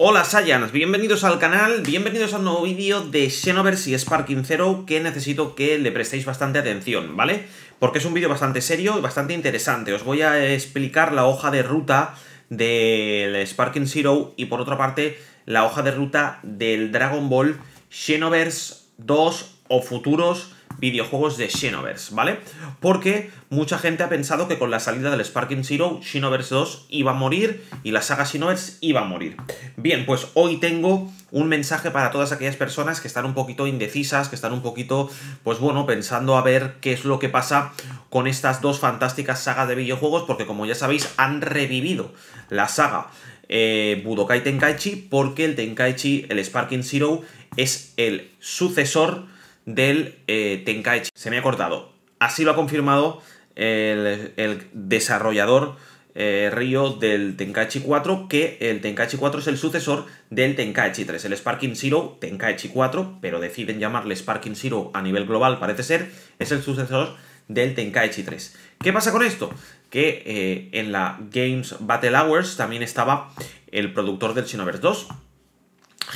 Hola Saiyans, bienvenidos al canal, bienvenidos a un nuevo vídeo de Xenoverse y Sparking Zero que necesito que le prestéis bastante atención, ¿vale? Porque es un vídeo bastante serio y bastante interesante. Os voy a explicar la hoja de ruta del Sparking Zero y por otra parte la hoja de ruta del Dragon Ball Xenoverse 2 o futuros videojuegos de Xenoverse, ¿vale? Porque mucha gente ha pensado que con la salida del Sparking Zero, Xenoverse 2 iba a morir y la saga Xenoverse iba a morir. Bien, pues hoy tengo un mensaje para todas aquellas personas que están un poquito indecisas, que están un poquito, pues bueno, pensando a ver qué es lo que pasa con estas dos fantásticas sagas de videojuegos, porque como ya sabéis, han revivido la saga eh, Budokai Tenkaichi, porque el Tenkaichi, el Sparking Zero, es el sucesor del eh, Tenkaichi. Se me ha cortado. Así lo ha confirmado el, desarrollador Ryo eh, Río del Tenkaichi 4, que el Tenkaichi 4 es el sucesor del Tenkaichi 3, el Sparking Zero Tenkaichi 4, pero deciden llamarle Sparking Zero a nivel global, parece ser, es el sucesor del Tenkaichi 3. ¿Qué pasa con esto? Que eh, en la Games Battle Hours también estaba el productor del Shinoverse 2,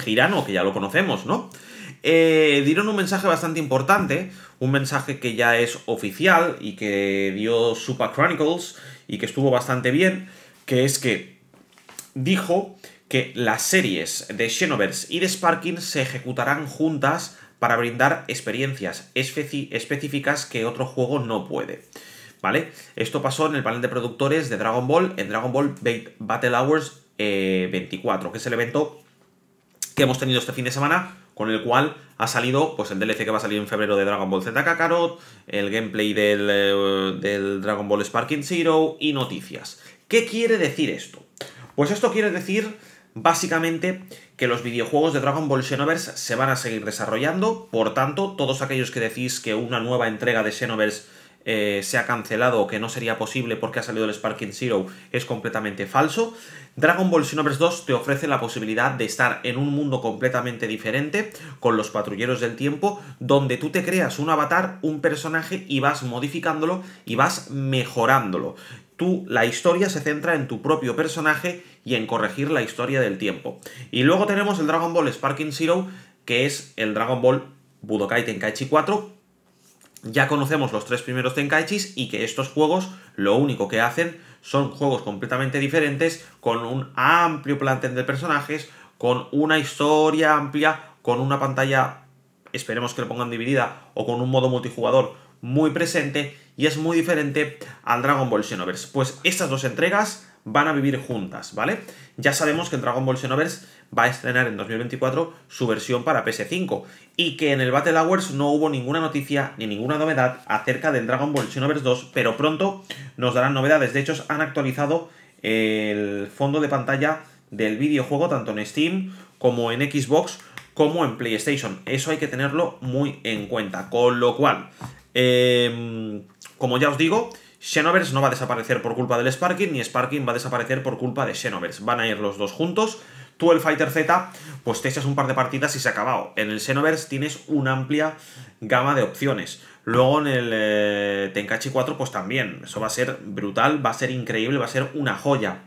Girano, que ya lo conocemos, ¿no? Eh, dieron un mensaje bastante importante, un mensaje que ya es oficial y que dio Super Chronicles y que estuvo bastante bien, que es que dijo que las series de Xenoverse y de Sparking se ejecutarán juntas para brindar experiencias específicas que otro juego no puede. ¿Vale? Esto pasó en el panel de productores de Dragon Ball, en Dragon Ball Battle Hours 24, eh, que es el evento que hemos tenido este fin de semana, con el cual ha salido pues el DLC que va a salir en febrero de Dragon Ball Z Kakarot, el gameplay del, eh, del Dragon Ball Sparking Zero y noticias. ¿Qué quiere decir esto? Pues esto quiere decir básicamente que los videojuegos de Dragon Ball Xenoverse se van a seguir desarrollando, por tanto, todos aquellos que decís que una nueva entrega de Xenoverse eh, se ha cancelado o que no sería posible porque ha salido el Sparking Zero es completamente falso. Dragon Ball Xenoverse 2 te ofrece la posibilidad de estar en un mundo completamente diferente con los patrulleros del tiempo, donde tú te creas un avatar, un personaje y vas modificándolo y vas mejorándolo. Tú, la historia se centra en tu propio personaje y en corregir la historia del tiempo. Y luego tenemos el Dragon Ball Sparking Zero, que es el Dragon Ball Budokai Tenkaichi 4, ya conocemos los tres primeros Tenkaichis y que estos juegos lo único que hacen son juegos completamente diferentes, con un amplio plantel de personajes, con una historia amplia, con una pantalla, esperemos que lo pongan dividida, o con un modo multijugador muy presente, y es muy diferente al Dragon Ball Xenoverse. Pues estas dos entregas van a vivir juntas, ¿vale? Ya sabemos que en Dragon Ball Xenoverse va a estrenar en 2024 su versión para PS5 y que en el Battle Hours no hubo ninguna noticia ni ninguna novedad acerca del Dragon Ball Xenoverse 2, pero pronto nos darán novedades. De hecho, han actualizado el fondo de pantalla del videojuego tanto en Steam como en Xbox como en PlayStation. Eso hay que tenerlo muy en cuenta. Con lo cual, em, como ya os digo, Xenoverse no va a desaparecer por culpa del Sparking, ni Sparking va a desaparecer por culpa de Xenoverse. Van a ir los dos juntos. Tú el Fighter Z, pues te echas un par de partidas y se ha acabado. En el Xenoverse tienes una amplia gama de opciones. Luego en el eh, Tenkachi 4, pues también. Eso va a ser brutal, va a ser increíble, va a ser una joya.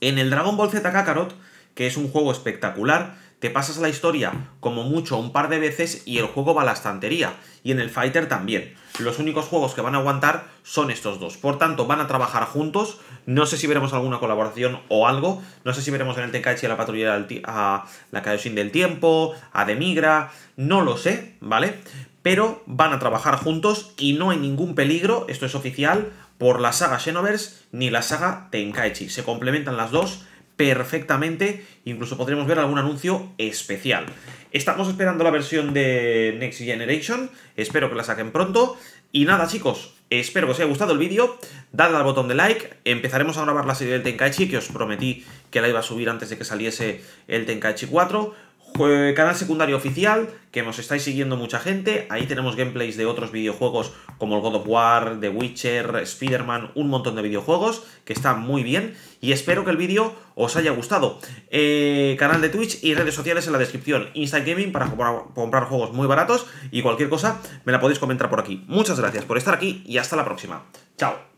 En el Dragon Ball Z Kakarot, que es un juego espectacular, pasas la historia como mucho un par de veces y el juego va a la estantería. Y en el Fighter también. Los únicos juegos que van a aguantar son estos dos. Por tanto, van a trabajar juntos. No sé si veremos alguna colaboración o algo. No sé si veremos en el Tenkaichi a la patrulla a la Kaioshin del tiempo, a Demigra. No lo sé, ¿vale? Pero van a trabajar juntos y no hay ningún peligro, esto es oficial, por la saga Xenoverse ni la saga Tenkaichi. Se complementan las dos perfectamente, incluso podremos ver algún anuncio especial. Estamos esperando la versión de Next Generation, espero que la saquen pronto. Y nada chicos, espero que os haya gustado el vídeo, dadle al botón de like, empezaremos a grabar la serie del Tenkaichi que os prometí que la iba a subir antes de que saliese el Tenkaichi 4. Pues, canal secundario oficial, que nos estáis siguiendo mucha gente. Ahí tenemos gameplays de otros videojuegos como el God of War, The Witcher, Spider-Man, un montón de videojuegos que están muy bien. Y espero que el vídeo os haya gustado. Eh, canal de Twitch y redes sociales en la descripción. Instant Gaming para comprar juegos muy baratos y cualquier cosa me la podéis comentar por aquí. Muchas gracias por estar aquí y hasta la próxima. Chao.